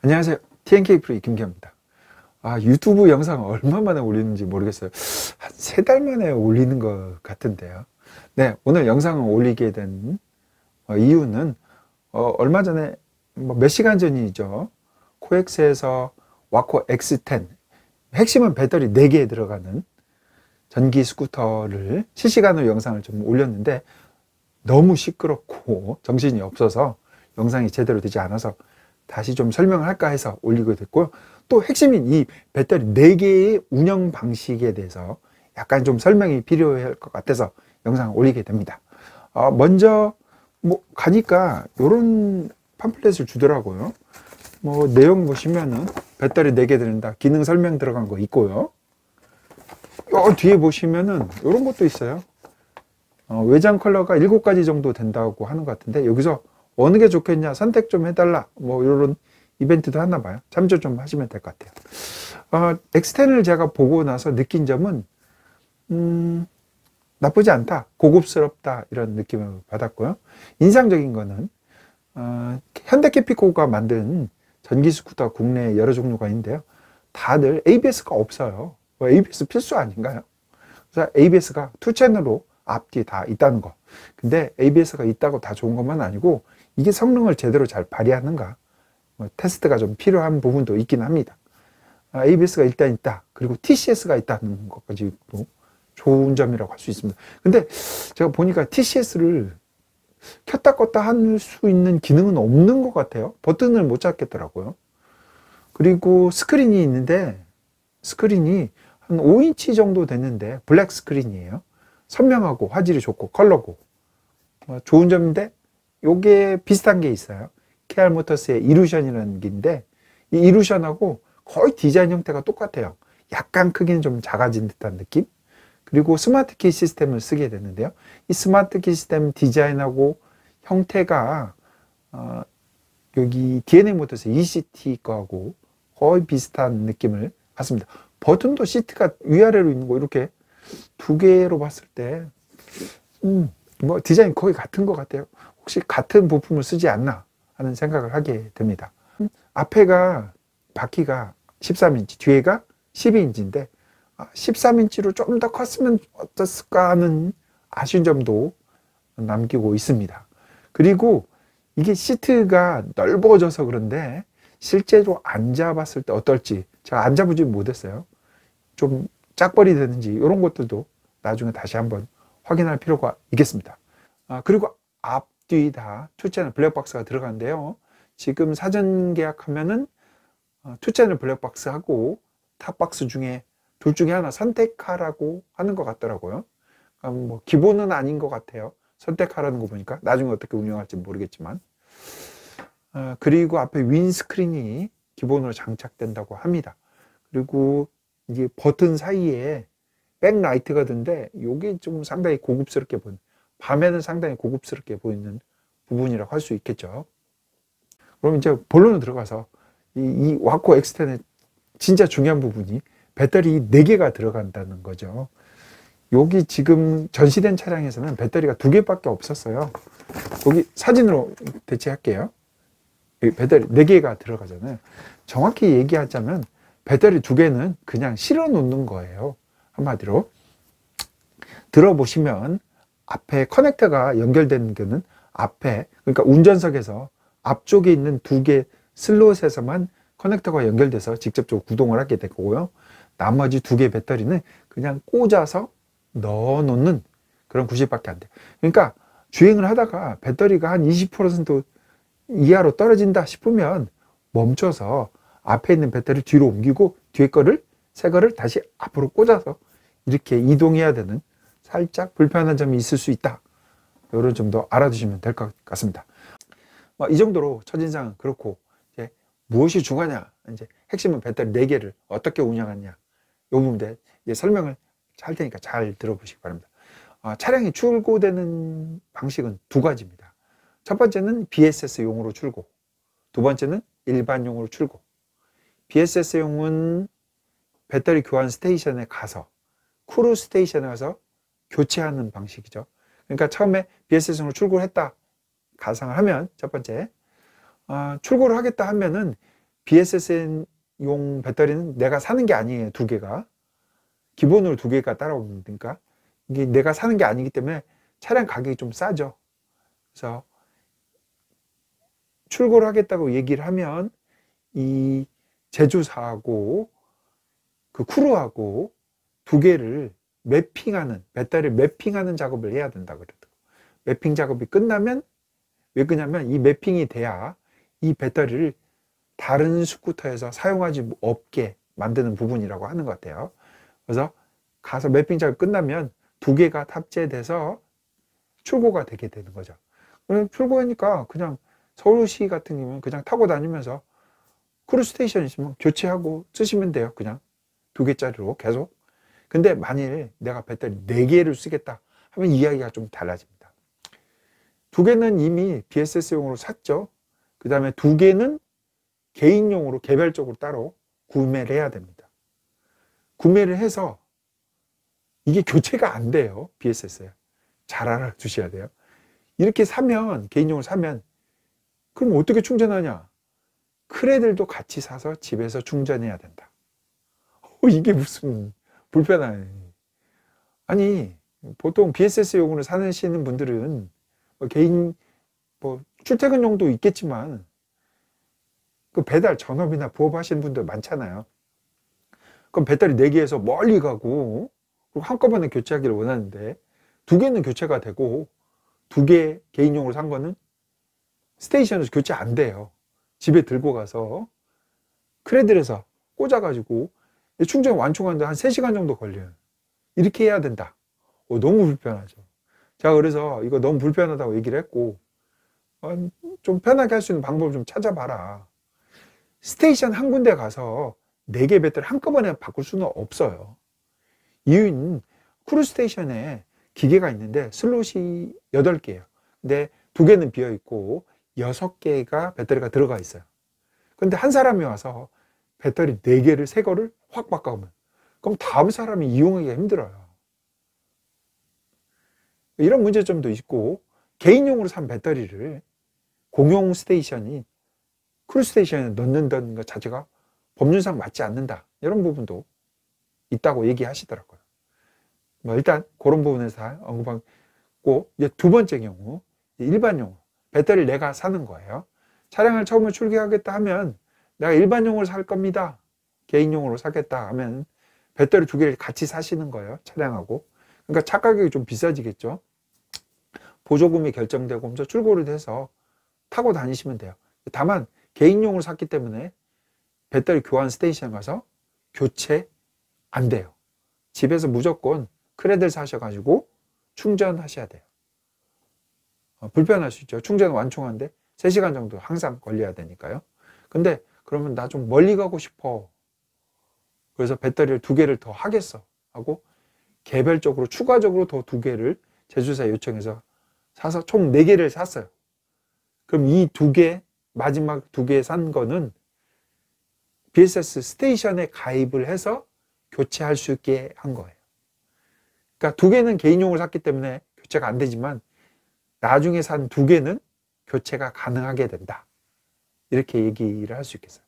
안녕하세요. TNK 프리 김기입니다 아, 유튜브 영상 얼마 만에 올리는지 모르겠어요. 한 세 달 만에 올리는 것 같은데요. 네, 오늘 영상을 올리게 된 어, 이유는 어, 얼마 전에 뭐몇 시간 전이죠. 코엑스에서 와코 X10 핵심은 배터리 4개에 들어가는 전기 스쿠터를 실시간으로 영상을 좀 올렸는데 너무 시끄럽고 정신이 없어서 영상이 제대로 되지 않아서 다시 좀 설명을 할까 해서 올리게 됐고요. 또 핵심인 이 배터리 4개의 운영 방식에 대해서 약간 좀 설명이 필요할 것 같아서 영상을 올리게 됩니다. 어, 먼저 뭐 가니까 이런 팜플렛을 주더라고요. 뭐 내용 보시면은 배터리 4개 드린다. 기능 설명 들어간 거 있고요. 요 뒤에 보시면은 이런 것도 있어요. 어, 외장 컬러가 7가지 정도 된다고 하는 것 같은데 여기서 어느 게 좋겠냐 선택 좀 해달라 뭐 이런 이벤트도 하나 봐요 참조 좀 하시면 될 것 같아요 어, 엑스텐을 제가 보고 나서 느낀 점은 음, 나쁘지 않다 고급스럽다 이런 느낌을 받았고요 인상적인 거는 어, 현대캐피코가 만든 전기 스쿠터 국내에 여러 종류가 있는데요 다들 ABS가 없어요 뭐 ABS 필수 아닌가요? 그래서 ABS가 투 채널로 앞뒤 다 있다는 거 근데 ABS가 있다고 다 좋은 것만 아니고 이게 성능을 제대로 잘 발휘하는가 뭐 테스트가 좀 필요한 부분도 있긴 합니다. 아, ABS가 일단 있다. 그리고 TCS가 있다는 것까지 도 뭐 좋은 점이라고 할 수 있습니다. 근데 제가 보니까 TCS를 켰다 껐다 할 수 있는 기능은 없는 것 같아요. 버튼을 못 잡겠더라고요. 그리고 스크린이 있는데 스크린이 한 5인치 정도 되는데 블랙 스크린이에요. 선명하고 화질이 좋고 컬러고 뭐 좋은 점인데 요게 비슷한 게 있어요. KR 모터스의 이루션이라는 게인데 이 이루션하고 거의 디자인 형태가 똑같아요. 약간 크기는 좀 작아진 듯한 느낌? 그리고 스마트 키 시스템을 쓰게 되는데요. 이 스마트 키 시스템 디자인하고 형태가 어, 여기 DNA 모터스 ECT 거하고 거의 비슷한 느낌을 받습니다. 버튼도 시트가 위아래로 있는 거 이렇게 두 개로 봤을 때, 음, 뭐 디자인 거의 같은 것 같아요. 혹시 같은 부품을 쓰지 않나 하는 생각을 하게 됩니다. 앞에가 바퀴가 13인치, 뒤에가 12인치인데 13인치로 아, 좀더 컸으면 어땠을까 하는 아쉬운 점도 남기고 있습니다. 그리고 이게 시트가 넓어져서 그런데 실제로 앉아봤을 때 어떨지 제가 앉아보지 못했어요. 좀 짝벌이 되는지 이런 것들도 나중에 다시 한번 확인할 필요가 있겠습니다. 아, 그리고 앞 뒤다 투자는 블랙박스가 들어간데요 지금 사전 계약하면은 어, 투자는 블랙박스하고 탑박스 중에 둘 중에 하나 선택하라고 하는 것 같더라고요. 뭐 기본은 아닌 것 같아요. 선택하라는 거 보니까 나중에 어떻게 운영할지 모르겠지만 어, 그리고 앞에 윈스크린이 기본으로 장착된다고 합니다. 그리고 이제 버튼 사이에 백라이트가 든데 이게 좀 상당히 고급스럽게 보입니다 밤에는 상당히 고급스럽게 보이는 부분이라고 할 수 있겠죠. 그럼 이제 본론으로 들어가서 이, 이 와코 엑스텐의 진짜 중요한 부분이 배터리 4개가 들어간다는 거죠. 여기 지금 전시된 차량에서는 배터리가 2개밖에 없었어요. 여기 사진으로 대체할게요. 배터리 4개가 들어가잖아요. 정확히 얘기하자면 배터리 2개는 그냥 실어 놓는 거예요. 한마디로. 들어보시면 앞에 커넥터가 연결된 거는 앞에 그러니까 운전석에서 앞쪽에 있는 두 개 슬롯에서만 커넥터가 연결돼서 직접적으로 구동을 하게 될 거고요. 나머지 두 개 배터리는 그냥 꽂아서 넣어 놓는 그런 구실밖에 안 돼요. 그러니까 주행을 하다가 배터리가 한 20% 이하로 떨어진다 싶으면 멈춰서 앞에 있는 배터리 를 뒤로 옮기고 뒤에 거를 새 거를 다시 앞으로 꽂아서 이렇게 이동해야 되는 살짝 불편한 점이 있을 수 있다. 이런 점도 알아두시면 될 것 같습니다. 뭐 이 정도로 첫인상은 그렇고 이제 무엇이 중요하냐 이제 핵심은 배터리 4개를 어떻게 운영하냐 느이 부분에 이제 설명을 할 테니까 잘 들어보시기 바랍니다. 아, 차량이 출고되는 방식은 두 가지입니다. 첫 번째는 BSS용으로 출고, 두 번째는 일반용으로 출고. BSS용은 배터리 교환 스테이션에 가서 크루 스테이션에 가서 교체하는 방식이죠. 그러니까 처음에 BSS로 으 출고를 했다. 가상을 하면 첫 번째 어, 출고를 하겠다 하면은 BSS용 배터리는 내가 사는 게 아니에요. 두 개가 기본으로 두 개가 따라오니까 는 이게 내가 사는 게 아니기 때문에 차량 가격이 좀 싸죠. 그래서 출고를 하겠다고 얘기를 하면 이 제조사하고 그 크루하고 두 개를 매핑하는 배터리를 매핑하는 작업을 해야 된다 그러더라고 매핑 작업이 끝나면 왜 그러냐면 이 매핑이 돼야 이 배터리를 다른 스쿠터에서 사용하지 없게 만드는 부분이라고 하는 것 같아요 그래서 가서 매핑 작업 끝나면 두 개가 탑재돼서 출고가 되게 되는 거죠 그럼 출고하니까 그냥 서울시 같은 경우는 그냥 타고 다니면서 크루스테이션 있으면 교체하고 쓰시면 돼요 그냥 두 개짜리로 계속 근데 만일 내가 배터리 4개를 쓰겠다 하면 이야기가 좀 달라집니다. 두 개는 이미 BSS용으로 샀죠. 그 다음에 두 개는 개인용으로 개별적으로 따로 구매를 해야 됩니다. 구매를 해서 이게 교체가 안 돼요. BSS에. 잘 알아두셔야 돼요. 이렇게 사면 개인용을 사면 그럼 어떻게 충전하냐? 크레들도 같이 사서 집에서 충전해야 된다. 어, 이게 무슨 불편해 아니, 보통 BSS 요금을 사시는 분들은 뭐 개인 뭐 출퇴근용도 있겠지만 그 배달 전업이나 부업하시는 분들 많잖아요. 그럼 배달이 4개에서 멀리 가고 그리고 한꺼번에 교체하기를 원하는데 두 개는 교체가 되고 두 개 개인용으로 산 거는 스테이션에서 교체 안 돼요. 집에 들고 가서 크레들에서 꽂아가지고 충전 완충하는데 한 3시간 정도 걸려요. 이렇게 해야 된다. 오, 어, 너무 불편하죠. 제가 그래서 이거 너무 불편하다고 얘기를 했고, 어, 좀 편하게 할 수 있는 방법을 좀 찾아봐라. 스테이션 한 군데 가서 4개 배터리 한꺼번에 바꿀 수는 없어요. 이유는 크루 스테이션에 기계가 있는데 슬롯이 8개예요. 근데 2개는 비어있고 6개가 배터리가 들어가 있어요. 근데 한 사람이 와서 배터리 4개를, 새 거를 확 바꿔오면. 그럼 다음 사람이 이용하기가 힘들어요. 이런 문제점도 있고, 개인용으로 산 배터리를 공용 스테이션이 크루스테이션에 넣는다는 것 자체가 법률상 맞지 않는다. 이런 부분도 있다고 얘기하시더라고요. 뭐 일단 그런 부분에서 언급하고 이제 두 번째 경우 일반 용 배터리를 내가 사는 거예요. 차량을 처음에 출고하겠다 하면 내가 일반용으로 살 겁니다. 개인용으로 사겠다 하면 배터리 두 개를 같이 사시는 거예요. 차량하고. 그러니까 차 가격이 좀 비싸지겠죠. 보조금이 결정되고 하면서 출고를 해서 타고 다니시면 돼요. 다만 개인용으로 샀기 때문에 배터리 교환 스테이션 가서 교체 안 돼요. 집에서 무조건 크레들 사셔가지고 충전하셔야 돼요. 어, 불편할 수 있죠. 충전 완충한데 3시간 정도 항상 걸려야 되니까요. 근데 그러면 나 좀 멀리 가고 싶어. 그래서 배터리를 두 개를 더 하겠어. 하고 개별적으로 추가적으로 더 두 개를 제조사에 요청해서 사서 총 네 개를 샀어요. 그럼 이 두 개, 마지막 두 개 산 거는 BSS 스테이션에 가입을 해서 교체할 수 있게 한 거예요. 그러니까 두 개는 개인용을 샀기 때문에 교체가 안 되지만 나중에 산 두 개는 교체가 가능하게 된다. 이렇게 얘기를 할 수 있겠어요.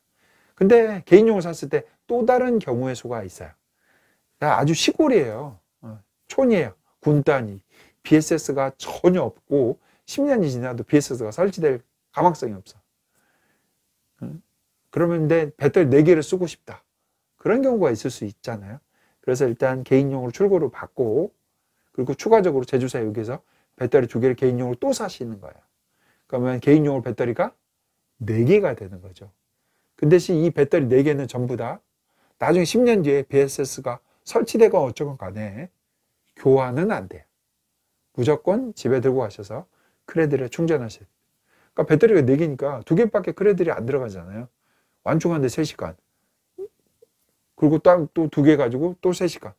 근데 개인용을 샀을 때 또 다른 경우의 수가 있어요. 아주 시골이에요. 어, 촌이에요. 군단이. BSS가 전혀 없고 10년이 지나도 BSS가 설치될 가망성이 없어. 어, 그러면 내 배터리 4개를 쓰고 싶다. 그런 경우가 있을 수 있잖아요. 그래서 일단 개인용으로 출고를 받고 그리고 추가적으로 제조사에 의해서 배터리 2 개를 개인용으로 또 사시는 거예요. 그러면 개인용으로 배터리가 4개가 되는 거죠. 그 대신 이 배터리 4개는 전부 다 나중에 10년 뒤에 BSS가 설치되건 어쩌건 간에 교환은 안 돼요. 무조건 집에 들고 가셔서 크레드를 충전하셔요 그러니까 배터리가 4개니까 2개밖에 크레들이 안 들어가잖아요. 완충하는데 3시간. 그리고 또두 개 가지고 또 3시간.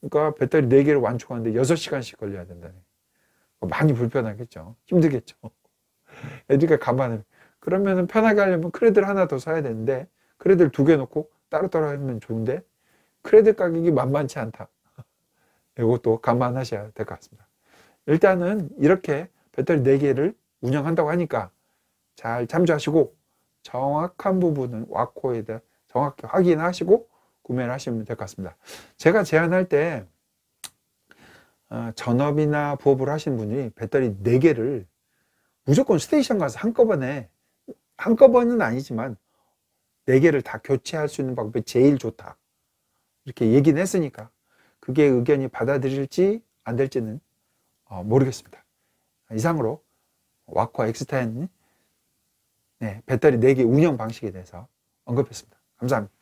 그러니까 배터리 4개를 완충하는데 6시간씩 걸려야 된다네. 많이 불편하겠죠. 힘들겠죠. 애들이 그러니까 가만히 그러면은 편하게 하려면 크레드를 하나 더 사야 되는데 크레드를 두 개 놓고 따로따로 하면 좋은데 크레드 가격이 만만치 않다. 이것도 감안하셔야 될 것 같습니다. 일단은 이렇게 배터리 4개를 운영한다고 하니까 잘 참조하시고 정확한 부분은 와코에 대해 정확히 확인하시고 구매를 하시면 될 것 같습니다. 제가 제안할 때 어, 전업이나 부업을 하신 분이 배터리 4개를 무조건 스테이션 가서 한꺼번에 한꺼번은 아니지만 네 개를 다 교체할 수 있는 방법이 제일 좋다. 이렇게 얘기는 했으니까 그게 의견이 받아들일지 안 될지는 어, 모르겠습니다. 이상으로 와코와 엑스타인 네, 배터리 4개 운영 방식에 대해서 언급했습니다. 감사합니다.